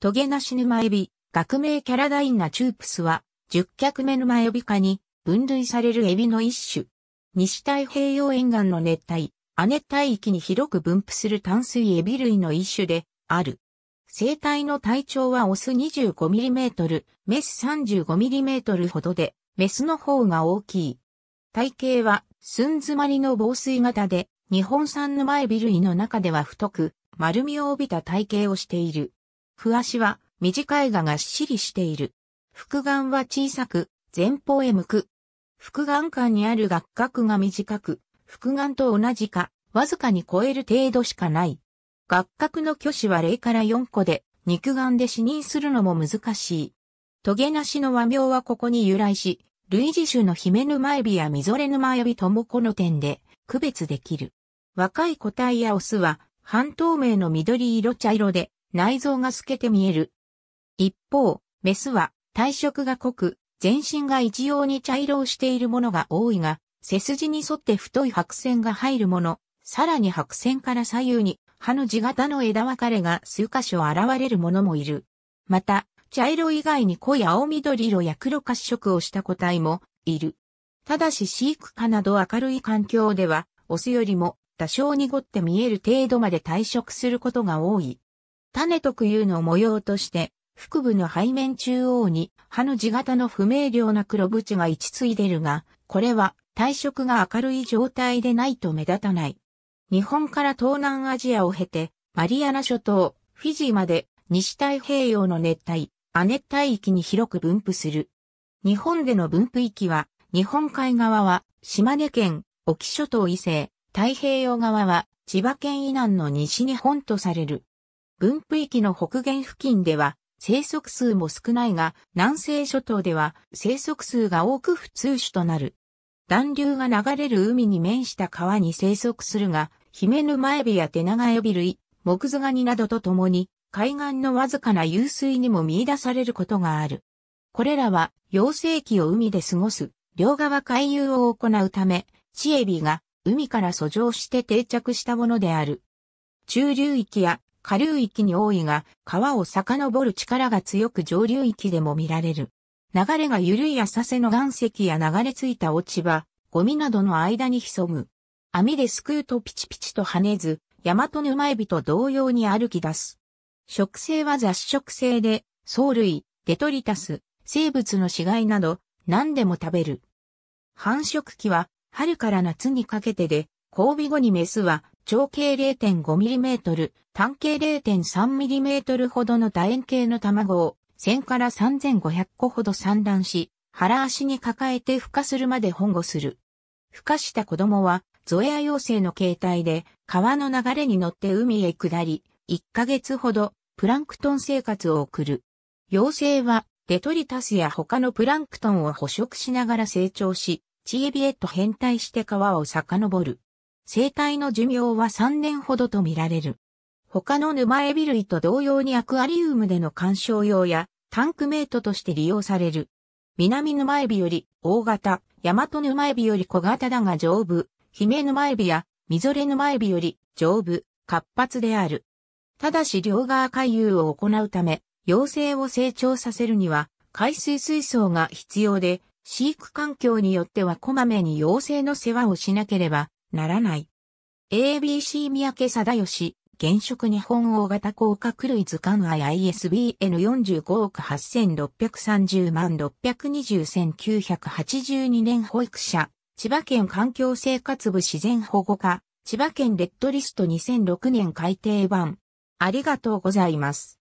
トゲナシヌマエビ、学名キャラダインナチュープスは、十脚目マエビ科に分類されるエビの一種。西太平洋沿岸の熱帯、亜熱帯域に広く分布する淡水エビ類の一種である。生体の体長はオス 25mm、メス 35mm ほどで、メスの方が大きい。体型は、寸詰まりの防水型で、日本産マエビ類の中では太く、丸みを帯びた体型をしている。ふ足は短いががっしりしている。複眼は小さく、前方へ向く。複眼間にある学角が短く、複眼と同じか、わずかに超える程度しかない。学角の挙手は0から4個で、肉眼で視認するのも難しい。トゲなしの和名はここに由来し、類似種のヒメヌマエビやミゾレヌマエビともこの点で区別できる。若い個体やオスは半透明の緑色茶色で、内臓が透けて見える。一方、メスは体色が濃く、全身が一様に茶色をしているものが多いが、背筋に沿って太い白線が入るもの、さらに白線から左右に葉の地型の枝分かれが数箇所現れるものもいる。また、茶色以外に濃い青緑色や黒褐色をした個体もいる。ただし飼育下など明るい環境では、オスよりも多少濁って見える程度まで退色することが多い。種特有の模様として、腹部の背面中央に歯の字型の不明瞭な黒縁が一ついでるが、これは体色が明るい状態でないと目立たない。日本から東南アジアを経て、マリアナ諸島、フィジーまで西太平洋の熱帯、亜熱帯域に広く分布する。日本での分布域は、日本海側は島根県、沖諸島以西、太平洋側は千葉県以南の西日本とされる。分布域の北限付近では生息数も少ないが、南西諸島では生息数が多く普通種となる。暖流が流れる海に面した川に生息するが、ヒメヌマエビやテナガエビ類、モクズガニなどと共に、海岸のわずかな湧水にも見出されることがある。これらは、幼生期を海で過ごす、両側回遊を行うため、チエビが海から遡上して定着したものである。中流域や下流域に多いが、川を遡る力が強く上流域でも見られる。流れが緩い浅瀬の岩石や流れ着いた落ち葉、ゴミなどの間に潜む。網ですくうとピチピチと跳ねず、ヤマト沼エビと同様に歩き出す。食性は雑食性で、藻類、デトリタス、生物の死骸など、何でも食べる。繁殖期は、春から夏にかけてで、交尾後にメスは長径 0.5mm、単径 0.3mm ほどの楕円形の卵を1000から3500個ほど産卵し、腹足に抱えて孵化するまで保護する。孵化した子供は、ゾエア幼生の形態で、川の流れに乗って海へ下り、1ヶ月ほど、プランクトン生活を送る。幼生は、デトリタスや他のプランクトンを捕食しながら成長し、チエビへと変態して川を遡る。生体の寿命は3年ほどとみられる。他の沼エビ類と同様にアクアリウムでの観賞用やタンクメイトとして利用される。南沼エビより大型、大和沼エビより小型だが丈夫、姫沼エビやミゾレ沼エビより丈夫、活発である。ただし両側回遊を行うため、幼生を成長させるには海水水槽が必要で、飼育環境によってはこまめに幼生の世話をしなければならない。ABC 三宅貞義、現職日本大型甲殻類図鑑 ISBN45 億8630万6201982年保育者、千葉県環境生活部自然保護課、千葉県レッドリスト2006年改訂版。ありがとうございます。